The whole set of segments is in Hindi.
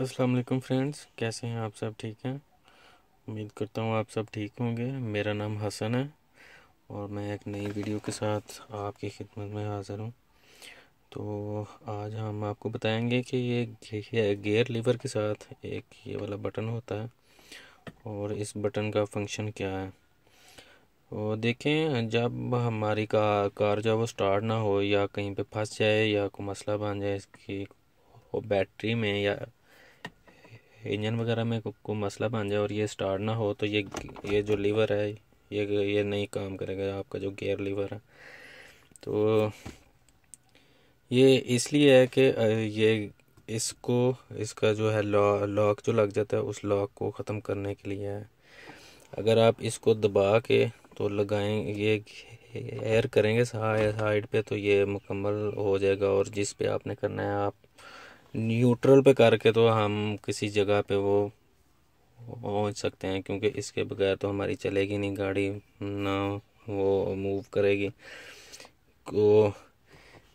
अस्सलाम वालेकुम फ्रेंड्स कैसे हैं आप सब ठीक हैं उम्मीद करता हूँ आप सब ठीक होंगे मेरा नाम हसन है और मैं एक नई वीडियो के साथ आपकी खिदमत में हाज़िर हूँ तो आज हम आपको बताएंगे कि ये गियर लीवर के साथ एक ये वाला बटन होता है और इस बटन का फंक्शन क्या है तो देखें जब हमारी का, कार जब वो स्टार्ट ना हो या कहीं पे फंस जाए या कोई मसला बन जाए इसकी बैटरी में या इंजन वगैरह में को, को मसला बन जाए और ये स्टार्ट ना हो तो ये ये जो लीवर है ये ये नहीं काम करेगा आपका जो गेयर लीवर है तो ये इसलिए है कि ये इसको इसका जो है लॉक लौ, जो लग जाता है उस लॉक को ख़त्म करने के लिए है अगर आप इसको दबा के तो लगाएं ये एयर करेंगे साइड पे तो ये मुकम्मल हो जाएगा और जिस पे आपने करना है आप न्यूट्रल पे करके तो हम किसी जगह पे वो पहुंच सकते हैं क्योंकि इसके बगैर तो हमारी चलेगी नहीं गाड़ी ना वो मूव करेगी तो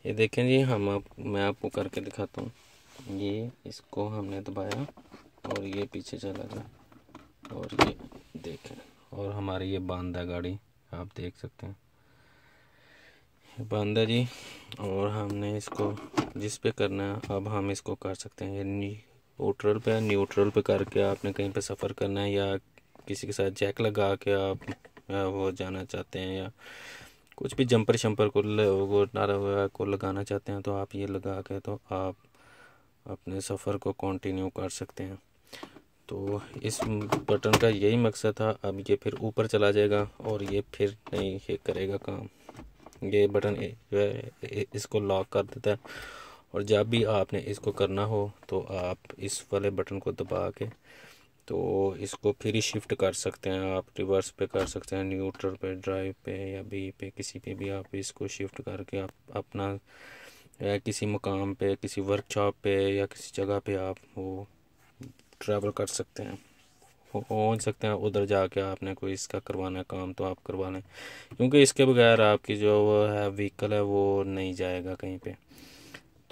ये देखें जी हम आप मैं आपको करके दिखाता हूँ ये इसको हमने दबाया और ये पीछे चला गया और ये देखें और हमारी ये बंद है गाड़ी आप देख सकते हैं बंद है जी और हमने इसको जिस पे करना है अब हम इसको कर सकते हैं न्यूट्रल पे न्यूट्रल पे करके आपने कहीं पे सफ़र करना है या किसी के साथ जैक लगा के आप वो जाना चाहते हैं या कुछ भी जंपर शंपर को वो नारा वगैरह को लगाना चाहते हैं तो आप ये लगा के तो आप अपने सफ़र को कंटिन्यू कर सकते हैं तो इस बटन का यही मकसद था अब ये फिर ऊपर चला जाएगा और ये फिर नहीं ये करेगा काम ये बटन जो है इसको लॉक कर देता है और जब भी आपने इसको करना हो तो आप इस वाले बटन को दबा के तो इसको फिर ही शिफ्ट कर सकते हैं आप रिवर्स पे कर सकते हैं न्यूट्रल पे ड्राइव पे या बी पे किसी पे भी आप इसको शिफ्ट करके आप अपना किसी मकाम पे किसी वर्कशॉप पे या किसी जगह पे आप वो ट्रैवल कर सकते हैं पहुँच सकते हैं उधर जाके आपने कोई इसका करवाना है काम तो आप करवा लें क्योंकि इसके बगैर आपकी जो है व्हीकल है वो नहीं जाएगा कहीं पर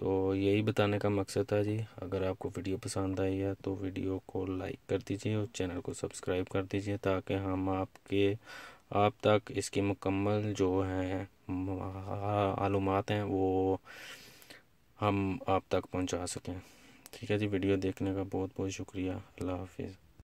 तो यही बताने का मकसद था जी अगर आपको वीडियो पसंद आई है तो वीडियो को लाइक कर दीजिए और चैनल को सब्सक्राइब कर दीजिए ताकि हम आपके आप तक इसकी मुकम्मल जो हैं मालूम हैं वो हम आप तक पहुंचा सकें ठीक है जी वीडियो देखने का बहुत बहुत शुक्रिया अल्लाह हाफिज़